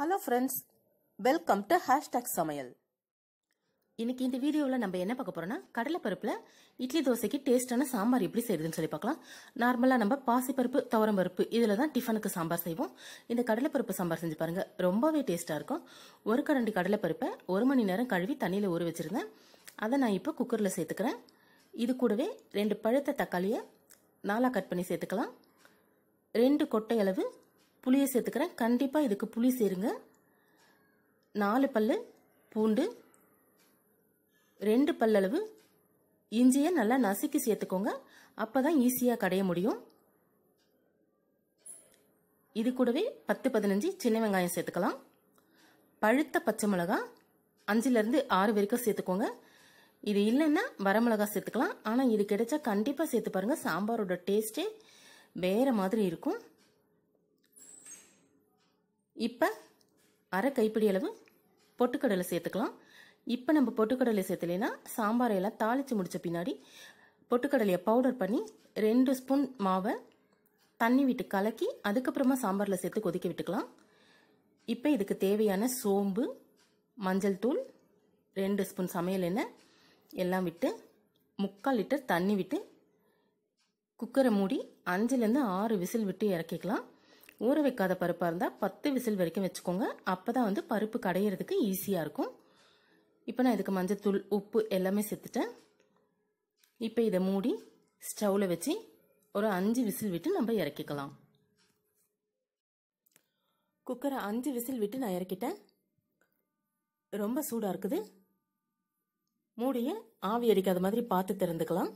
hello friends welcome to hashtag சமையல் இன்னைக்கு இந்த வீடியோவில் நம்ம என்ன பார்க்க போகிறோம்னா கடலைப்பருப்பில் இட்லி தோசைக்கு டேஸ்ட்டான சாம்பார் எப்படி செய்யுதுன்னு சொல்லி பார்க்கலாம் நார்மலாக நம்ம பாசிப்பருப்பு துவரம்பருப்பு இதில் தான் டிஃபனுக்கு சாம்பார் செய்வோம் இந்த கடலைப்பருப்பு சாம்பார் செஞ்சு பாருங்கள் ரொம்பவே டேஸ்ட்டாக இருக்கும் ஒரு கரண்டி கடலைப்பருப்பை ஒரு மணி நேரம் கழுவி தண்ணியில் ஊற வச்சுருந்தேன் அதை நான் இப்போ குக்கரில் சேர்த்துக்கிறேன் இது கூடவே ரெண்டு பழுத்த தக்காளியை நாலாக கட் பண்ணி சேர்த்துக்கலாம் ரெண்டு கொட்டை அளவு புளியை சேர்த்துக்கிறேன் கண்டிப்பாக இதுக்கு புளி சேருங்க நாலு பல் பூண்டு ரெண்டு பல்லளவு இஞ்சியை நல்லா நசுக்கி சேர்த்துக்கோங்க அப்போ தான் ஈஸியாக கடைய முடியும் இது கூடவே பத்து பதினஞ்சு சின்ன வெங்காயம் சேர்த்துக்கலாம் பழுத்த பச்சை மிளகா அஞ்சுலேருந்து ஆறு வரைக்கும் சேர்த்துக்கோங்க இது இல்லைன்னா வரமிளகா சேர்த்துக்கலாம் ஆனால் இது கிடைச்சா கண்டிப்பாக சேர்த்து பாருங்கள் சாம்பாரோட டேஸ்ட்டே வேறு மாதிரி இருக்கும் இப்போ அரை கைப்பிடி அளவு பொட்டுக்கடலை சேர்த்துக்கலாம் இப்போ நம்ம பொட்டுக்கடலை சேர்த்துலைன்னா சாம்பாரையெல்லாம் தாளித்து முடித்த பின்னாடி பொட்டுக்கடலையை பவுடர் பண்ணி ரெண்டு ஸ்பூன் மாவை தண்ணி விட்டு கலக்கி அதுக்கப்புறமா சாம்பாரில் சேர்த்து கொதிக்க விட்டுக்கலாம் இப்போ இதுக்கு தேவையான சோம்பு மஞ்சள் தூள் ரெண்டு ஸ்பூன் சமையல் எண்ணெய் எல்லாம் விட்டு முக்கால் லிட்டர் தண்ணி விட்டு குக்கரை மூடி அஞ்சுலேருந்து ஆறு விசில் விட்டு இறக்கிக்கலாம் ஊற வைக்காத பருப்பாக இருந்தால் பத்து விசில் வரைக்கும் வச்சுக்கோங்க அப்போ தான் வந்து பருப்பு கடையிறதுக்கு ஈஸியாக இருக்கும் இப்போ நான் இதுக்கு மஞ்சத்தூள் உப்பு எல்லாமே சேர்த்துட்டேன் இப்போ இதை மூடி ஸ்டவ்வில் வச்சு ஒரு அஞ்சு விசில் விட்டு நம்ம இறக்கிக்கலாம் குக்கரை அஞ்சு விசில் விட்டு நான் இறக்கிட்டேன் ரொம்ப சூடாக இருக்குது மூடியை ஆவி அடிக்காத மாதிரி பார்த்து திறந்துக்கலாம்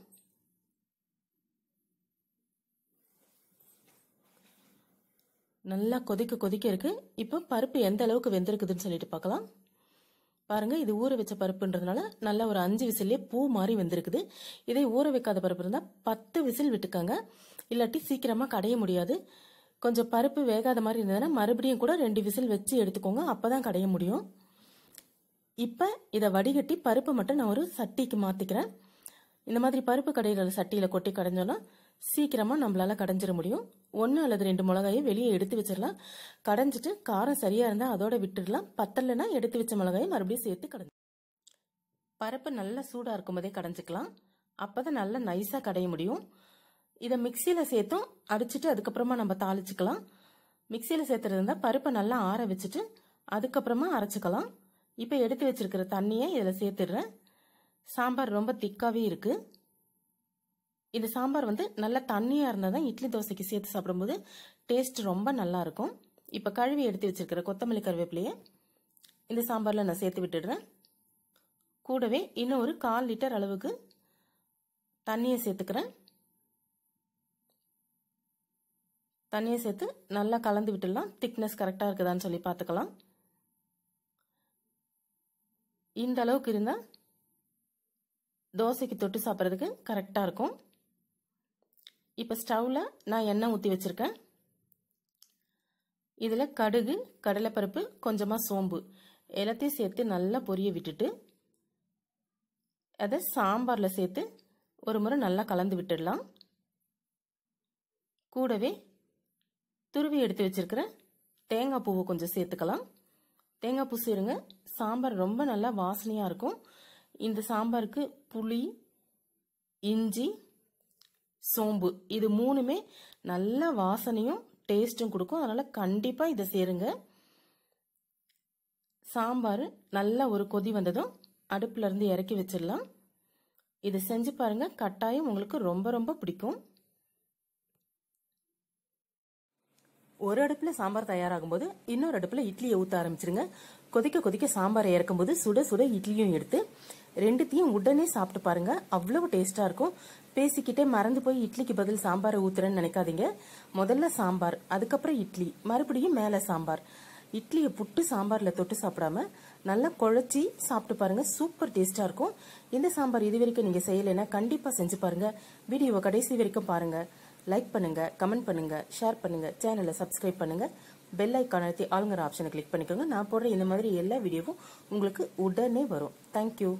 நல்லா கொதிக்க கொதிக்க இருக்குது இப்போ பருப்பு எந்த அளவுக்கு வெந்திருக்குதுன்னு சொல்லிட்டு பார்க்கலாம் பாருங்கள் இது ஊற வச்ச பருப்புன்றதுனால நல்லா ஒரு அஞ்சு விசிலே பூ மாதிரி வெந்திருக்குது இதே ஊற வைக்காத பருப்பு இருந்தால் பத்து விசில் விட்டுக்கோங்க இல்லாட்டி சீக்கிரமாக கடைய முடியாது கொஞ்சம் பருப்பு வேகாத மாதிரி இருந்ததுன்னா மறுபடியும் கூட ரெண்டு விசில் வச்சு எடுத்துக்கோங்க அப்பதான் கடைய முடியும் இப்போ இதை வடிகட்டி பருப்பை மட்டும் நான் ஒரு சட்டிக்கு மாற்றிக்கிறேன் இந்த மாதிரி பருப்பு கடைகள் சட்டியில் கொட்டி கடைஞ்சோம்னா சீக்கிரமாக நம்மளால் கடைஞ்சிட முடியும் ஒன்று அல்லது ரெண்டு மிளகாயை வெளியே எடுத்து வச்சிடலாம் கடைஞ்சிட்டு காரம் சரியாக இருந்தால் அதோட விட்டுடலாம் பத்தலைனா எடுத்து வச்ச மிளகாயை மறுபடியும் சேர்த்து கடைஞ்சி பருப்பு நல்லா சூடாக இருக்கும் போதே கடைஞ்சிக்கலாம் அப்போ தான் நல்லா நைஸாக கடைய முடியும் இதை மிக்சியில் சேர்த்தும் அடிச்சுட்டு அதுக்கப்புறமா நம்ம தாளிச்சுக்கலாம் மிக்சியில் சேர்த்துறது இருந்தால் பருப்பை நல்லா ஆற வச்சுட்டு அதுக்கப்புறமா அரைச்சிக்கலாம் இப்போ எடுத்து வச்சிருக்கிற தண்ணியை இதில் சேர்த்துடுறேன் சாம்பார் ரொம்ப திக்காகவே இருக்குது இது சாம்பார் வந்து நல்லா தண்ணியாக இருந்தால் தான் இட்லி தோசைக்கு சேர்த்து சாப்பிடும்போது டேஸ்ட் ரொம்ப நல்லாயிருக்கும் இப்போ கழுவி எடுத்து வச்சுருக்கிற கொத்தமல்லி கருவேப்பிலையே இந்த சாம்பாரில் நான் சேர்த்து விட்டுடுறேன் கூடவே இன்னும் ஒரு கால் லிட்டர் அளவுக்கு தண்ணியை சேர்த்துக்கிறேன் தண்ணியை சேர்த்து நல்லா கலந்து விட்டுடலாம் திக்னஸ் கரெக்டாக இருக்குதான்னு சொல்லி பார்த்துக்கலாம் இந்த அளவுக்கு இருந்தால் தோசைக்கு தொட்டு சாப்பிட்றதுக்கு கரெக்டாக இருக்கும் இப்போ ஸ்டவ்வில் நான் எண்ணெய் ஊற்றி வச்சுருக்கேன் இதில் கடுகு கடலைப்பருப்பு கொஞ்சமாக சோம்பு எல்லாத்தையும் சேர்த்து நல்லா பொரிய விட்டுட்டு அதை சாம்பாரில் சேர்த்து ஒரு முறை நல்லா கலந்து விட்டுடலாம் கூடவே துருவி எடுத்து வச்சுருக்கிற தேங்காய் பூவை கொஞ்சம் சேர்த்துக்கலாம் தேங்காய் பூ சேருங்க சாம்பார் ரொம்ப நல்லா வாசனையாக இருக்கும் இந்த சாம்பாருக்கு புளி இஞ்சி சோம்பு இது மூணுமே நல்ல வாசனையும் டேஸ்ட்டும் கொடுக்கும் அதனால் கண்டிப்பாக இதை சேருங்க சாம்பார் நல்லா ஒரு கொதி வந்ததும் அடுப்புலேருந்து இறக்கி வச்சிடலாம் இதை செஞ்சு பாருங்கள் கட்டாயம் உங்களுக்கு ரொம்ப ரொம்ப பிடிக்கும் ஒரு அடுப்பில் சாம்பார் தயாராகும் போது இன்னொரு அடுப்பில் இட்லியை ஊற்ற ஆரம்பிச்சிருங்க கொதிக்க கொதிக்க சாம்பாரை இறக்கும் போது சுட சுட இட்லியும் எடுத்து ரெண்டுத்தையும் உடனே சாப்பிட்டு பாருங்க அவ்வளவு டேஸ்டா இருக்கும் பேசிக்கிட்டே மறந்து போய் இட்லிக்கு பதில் சாம்பாரை ஊத்துறேன்னு நினைக்காதீங்க முதல்ல சாம்பார் அதுக்கப்புறம் இட்லி மறுபடியும் மேலே சாம்பார் இட்லியை புட்டு சாம்பாரில் தொட்டு சாப்பிடாம நல்லா குழச்சி சாப்பிட்டு பாருங்க சூப்பர் டேஸ்டா இருக்கும் இந்த சாம்பார் இது வரைக்கும் நீங்க செய்யலைன்னா கண்டிப்பா செஞ்சு பாருங்க வீடியோவை கடைசி வரைக்கும் பாருங்க லைக் பண்ணுங்கள் கமெண்ட் பண்ணுங்கள் ஷேர் பண்ணுங்கள் சேனலை சப்ஸ்கிரைப் பண்ணுங்கள் பெல் ஐக்கான் அழுத்தி ஆளுங்கிற ஆப்ஷனை கிளிக் பண்ணிக்கோங்க நான் போடுற இந்த மாதிரி எல்லா வீடியோவும் உங்களுக்கு உடனே வரும் தேங்க்யூ